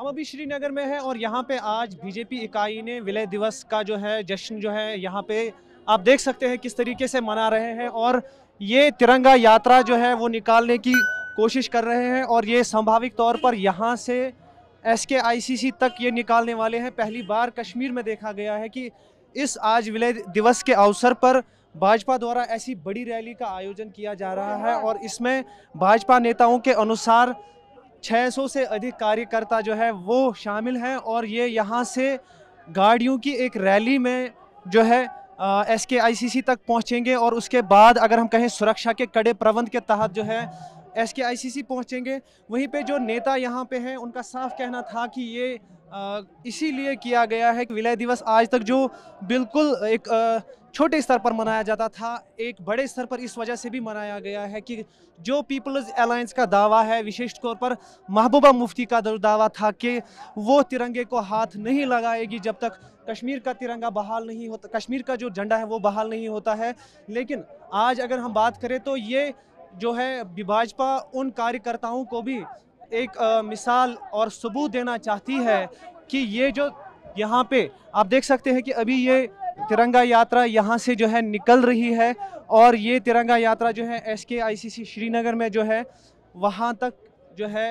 हम अभी श्रीनगर में हैं और यहाँ पे आज बीजेपी इकाई ने विलय दिवस का जो है जश्न जो है यहाँ पे आप देख सकते हैं किस तरीके से मना रहे हैं और ये तिरंगा यात्रा जो है वो निकालने की कोशिश कर रहे हैं और ये संभाविक तौर पर यहाँ से एस के आई सी सी तक ये निकालने वाले हैं पहली बार कश्मीर में देखा गया है कि इस आज विलय दिवस के अवसर पर भाजपा द्वारा ऐसी बड़ी रैली का आयोजन किया जा रहा है और इसमें भाजपा नेताओं के अनुसार 600 से अधिक कार्यकर्ता जो है वो शामिल हैं और ये यहाँ से गाड़ियों की एक रैली में जो है एस के आई सी सी तक पहुँचेंगे और उसके बाद अगर हम कहें सुरक्षा के कड़े प्रबंध के तहत जो है एस के आई सी सी पहुँचेंगे वहीं पे जो नेता यहाँ पे हैं उनका साफ कहना था कि ये इसीलिए किया गया है कि विलय दिवस आज तक जो बिल्कुल एक छोटे स्तर पर मनाया जाता था एक बड़े स्तर पर इस वजह से भी मनाया गया है कि जो पीपल्स अलायंस का दावा है विशेष तौर पर महबूबा मुफ्ती का दावा था कि वो तिरंगे को हाथ नहीं लगाएगी जब तक कश्मीर का तिरंगा बहाल नहीं होता कश्मीर का जो झंडा है वो बहाल नहीं होता है लेकिन आज अगर हम बात करें तो ये जो है भाजपा उन कार्यकर्ताओं को भी एक आ, मिसाल और सबूत देना चाहती है कि ये जो यहाँ पे आप देख सकते हैं कि अभी ये तिरंगा यात्रा यहाँ से जो है निकल रही है और ये तिरंगा यात्रा जो है एस के आई सी सी श्रीनगर में जो है वहाँ तक जो है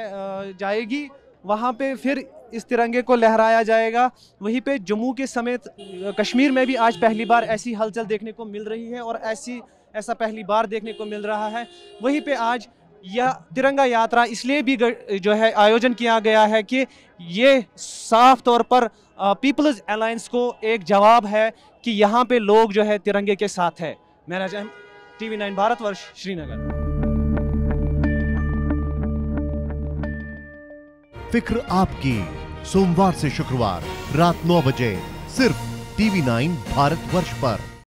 जाएगी वहाँ पे फिर इस तिरंगे को लहराया जाएगा वहीं पे जम्मू के समेत कश्मीर में भी आज पहली बार ऐसी हलचल देखने को मिल रही है और ऐसी ऐसा पहली बार देखने को मिल रहा है वहीं पे आज यह तिरंगा यात्रा इसलिए भी जो है आयोजन किया गया है कि ये साफ तौर पर पीपल्स अलायंस को एक जवाब है कि यहाँ पे लोग जो है तिरंगे के साथ है मेरा जहम टीवी नाइन भारतवर्ष श्रीनगर फिक्र आपकी सोमवार से शुक्रवार रात नौ बजे सिर्फ टीवी नाइन भारतवर्ष पर